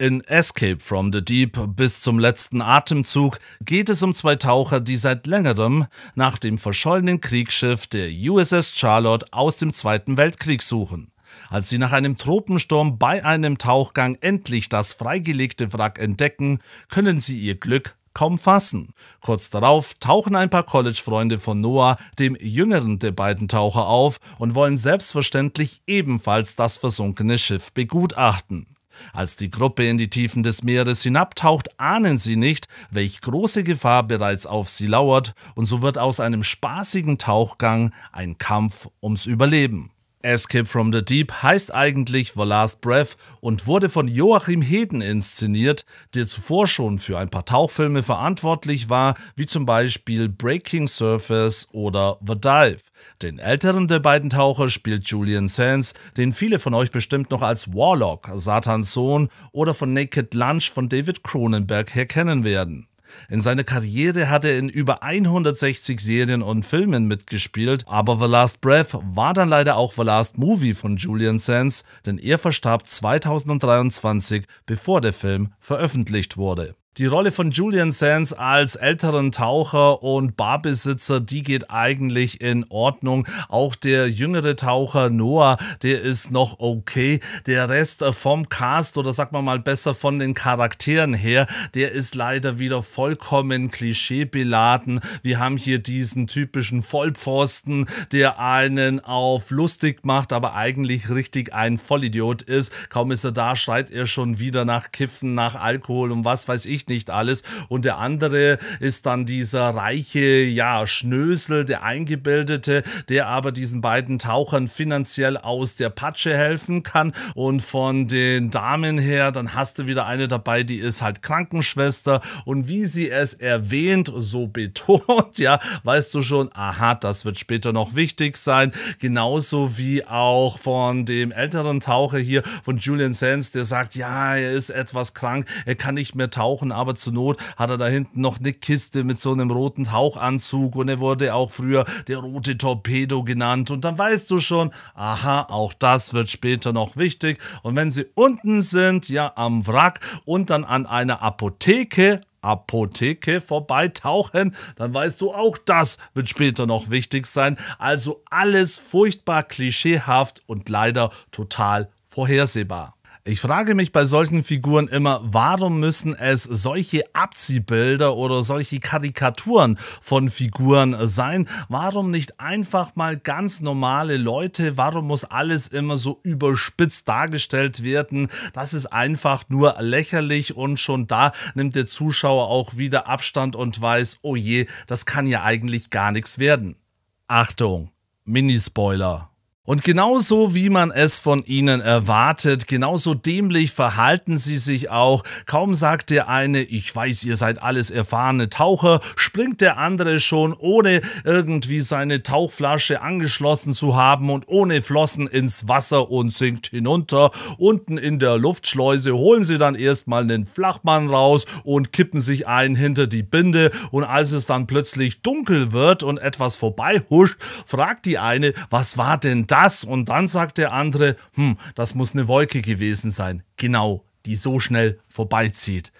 In Escape from the Deep bis zum letzten Atemzug geht es um zwei Taucher, die seit längerem nach dem verschollenen Kriegsschiff der USS Charlotte aus dem Zweiten Weltkrieg suchen. Als sie nach einem Tropensturm bei einem Tauchgang endlich das freigelegte Wrack entdecken, können sie ihr Glück kaum fassen. Kurz darauf tauchen ein paar College-Freunde von Noah, dem jüngeren der beiden Taucher, auf und wollen selbstverständlich ebenfalls das versunkene Schiff begutachten. Als die Gruppe in die Tiefen des Meeres hinabtaucht, ahnen sie nicht, welch große Gefahr bereits auf sie lauert, und so wird aus einem spaßigen Tauchgang ein Kampf ums Überleben. Escape from the Deep heißt eigentlich The Last Breath und wurde von Joachim Heden inszeniert, der zuvor schon für ein paar Tauchfilme verantwortlich war, wie zum Beispiel Breaking Surface oder The Dive. Den älteren der beiden Taucher spielt Julian Sands, den viele von euch bestimmt noch als Warlock, Satans Sohn oder von Naked Lunch von David Cronenberg her kennen werden. In seiner Karriere hat er in über 160 Serien und Filmen mitgespielt, aber The Last Breath war dann leider auch The Last Movie von Julian Sands, denn er verstarb 2023, bevor der Film veröffentlicht wurde. Die Rolle von Julian Sands als älteren Taucher und Barbesitzer, die geht eigentlich in Ordnung. Auch der jüngere Taucher Noah, der ist noch okay. Der Rest äh, vom Cast oder sagen wir mal besser von den Charakteren her, der ist leider wieder vollkommen klischeebeladen. Wir haben hier diesen typischen Vollpfosten, der einen auf lustig macht, aber eigentlich richtig ein Vollidiot ist. Kaum ist er da, schreit er schon wieder nach Kiffen, nach Alkohol und was weiß ich nicht alles. Und der andere ist dann dieser reiche, ja, Schnösel, der Eingebildete, der aber diesen beiden Tauchern finanziell aus der Patsche helfen kann. Und von den Damen her, dann hast du wieder eine dabei, die ist halt Krankenschwester. Und wie sie es erwähnt, so betont, ja, weißt du schon, aha, das wird später noch wichtig sein. Genauso wie auch von dem älteren Taucher hier, von Julian Sands, der sagt, ja, er ist etwas krank, er kann nicht mehr tauchen, machen, aber zur Not hat er da hinten noch eine Kiste mit so einem roten Tauchanzug und er wurde auch früher der rote Torpedo genannt und dann weißt du schon, aha, auch das wird später noch wichtig und wenn sie unten sind, ja am Wrack und dann an einer Apotheke, Apotheke vorbeitauchen, dann weißt du, auch das wird später noch wichtig sein. Also alles furchtbar klischeehaft und leider total vorhersehbar. Ich frage mich bei solchen Figuren immer, warum müssen es solche Abziehbilder oder solche Karikaturen von Figuren sein? Warum nicht einfach mal ganz normale Leute? Warum muss alles immer so überspitzt dargestellt werden? Das ist einfach nur lächerlich und schon da nimmt der Zuschauer auch wieder Abstand und weiß, oh je, das kann ja eigentlich gar nichts werden. Achtung, Minispoiler. Und genauso wie man es von ihnen erwartet, genauso dämlich verhalten sie sich auch. Kaum sagt der eine, ich weiß, ihr seid alles erfahrene Taucher, springt der andere schon, ohne irgendwie seine Tauchflasche angeschlossen zu haben und ohne Flossen ins Wasser und sinkt hinunter. Unten in der Luftschleuse holen sie dann erstmal einen Flachmann raus und kippen sich einen hinter die Binde. Und als es dann plötzlich dunkel wird und etwas vorbei huscht, fragt die eine, was war denn da? das und dann sagt der andere, hm, das muss eine Wolke gewesen sein. Genau, die so schnell vorbeizieht.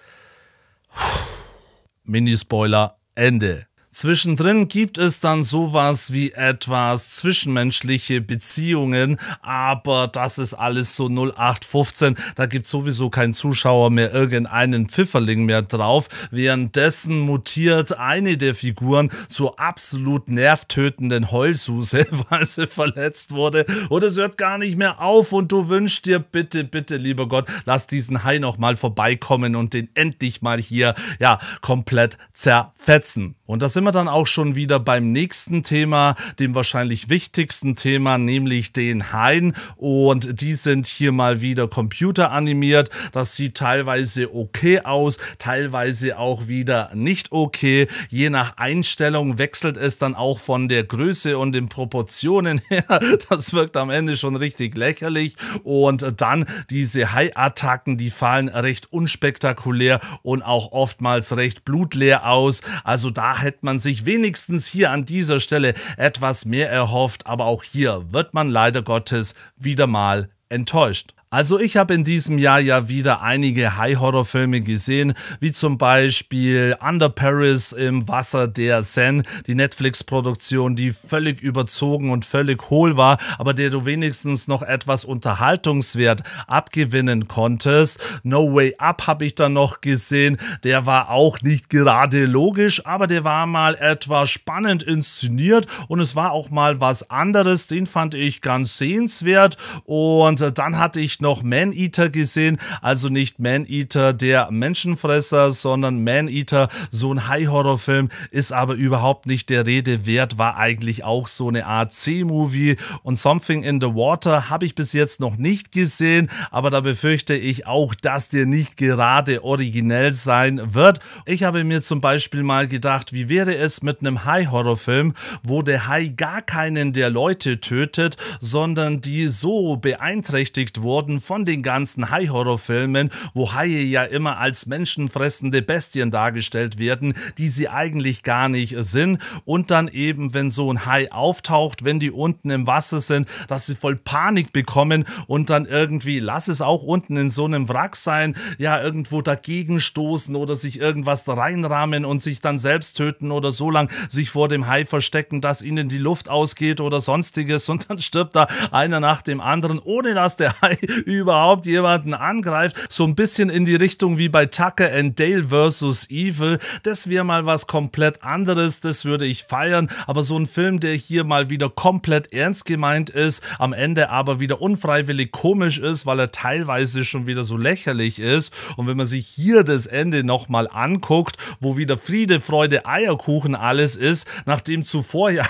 Minispoiler Ende. Zwischendrin gibt es dann sowas wie etwas zwischenmenschliche Beziehungen, aber das ist alles so 0815. Da gibt sowieso kein Zuschauer mehr irgendeinen Pfifferling mehr drauf. Währenddessen mutiert eine der Figuren zur absolut nervtötenden Heulsuse, weil sie verletzt wurde. Oder es hört gar nicht mehr auf und du wünschst dir bitte, bitte, lieber Gott, lass diesen Hai noch mal vorbeikommen und den endlich mal hier ja komplett zerfetzen. Und das sind sind wir dann auch schon wieder beim nächsten Thema, dem wahrscheinlich wichtigsten Thema, nämlich den Hain. Und die sind hier mal wieder computeranimiert. Das sieht teilweise okay aus, teilweise auch wieder nicht okay. Je nach Einstellung wechselt es dann auch von der Größe und den Proportionen her. Das wirkt am Ende schon richtig lächerlich. Und dann diese Hai-Attacken, die fallen recht unspektakulär und auch oftmals recht blutleer aus. Also da hätte man man sich wenigstens hier an dieser Stelle etwas mehr erhofft, aber auch hier wird man leider Gottes wieder mal enttäuscht. Also ich habe in diesem Jahr ja wieder einige High-Horror-Filme gesehen, wie zum Beispiel Under Paris im Wasser der Seine, die Netflix-Produktion, die völlig überzogen und völlig hohl war, aber der du wenigstens noch etwas Unterhaltungswert abgewinnen konntest. No Way Up habe ich dann noch gesehen, der war auch nicht gerade logisch, aber der war mal etwas spannend inszeniert und es war auch mal was anderes, den fand ich ganz sehenswert und dann hatte ich ich noch Maneater gesehen. Also nicht Maneater der Menschenfresser, sondern Maneater, so ein High-Horror-Film, ist aber überhaupt nicht der Rede wert, war eigentlich auch so eine Art C-Movie. Und Something in the Water habe ich bis jetzt noch nicht gesehen, aber da befürchte ich auch, dass der nicht gerade originell sein wird. Ich habe mir zum Beispiel mal gedacht, wie wäre es mit einem High-Horror-Film, wo der High gar keinen der Leute tötet, sondern die so beeinträchtigt wurden, worden von den ganzen Hai-Horror-Filmen, wo Haie ja immer als menschenfressende Bestien dargestellt werden, die sie eigentlich gar nicht sind. Und dann eben, wenn so ein Hai auftaucht, wenn die unten im Wasser sind, dass sie voll Panik bekommen und dann irgendwie, lass es auch unten in so einem Wrack sein, ja, irgendwo dagegen stoßen oder sich irgendwas reinrahmen und sich dann selbst töten oder so lang sich vor dem Hai verstecken, dass ihnen die Luft ausgeht oder sonstiges und dann stirbt da einer nach dem anderen, ohne dass der Hai überhaupt jemanden angreift. So ein bisschen in die Richtung wie bei Tucker and Dale vs. Evil. Das wäre mal was komplett anderes, das würde ich feiern. Aber so ein Film, der hier mal wieder komplett ernst gemeint ist, am Ende aber wieder unfreiwillig komisch ist, weil er teilweise schon wieder so lächerlich ist. Und wenn man sich hier das Ende nochmal anguckt, wo wieder Friede, Freude, Eierkuchen alles ist, nachdem zuvor ja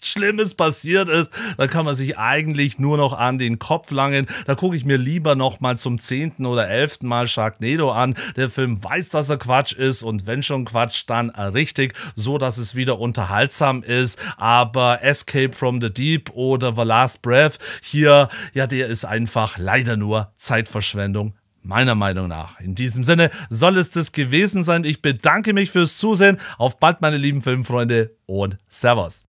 nichts Schlimmes passiert ist, da kann man sich eigentlich nur noch an den Kopf langen. Da gucke ich mir lieber noch mal zum zehnten oder elften Mal Sharknado an. Der Film weiß, dass er Quatsch ist und wenn schon Quatsch, dann richtig, so dass es wieder unterhaltsam ist. Aber Escape from the Deep oder The Last Breath hier, ja, der ist einfach leider nur Zeitverschwendung meiner Meinung nach. In diesem Sinne soll es das gewesen sein. Ich bedanke mich fürs Zusehen. Auf bald, meine lieben Filmfreunde und Servus.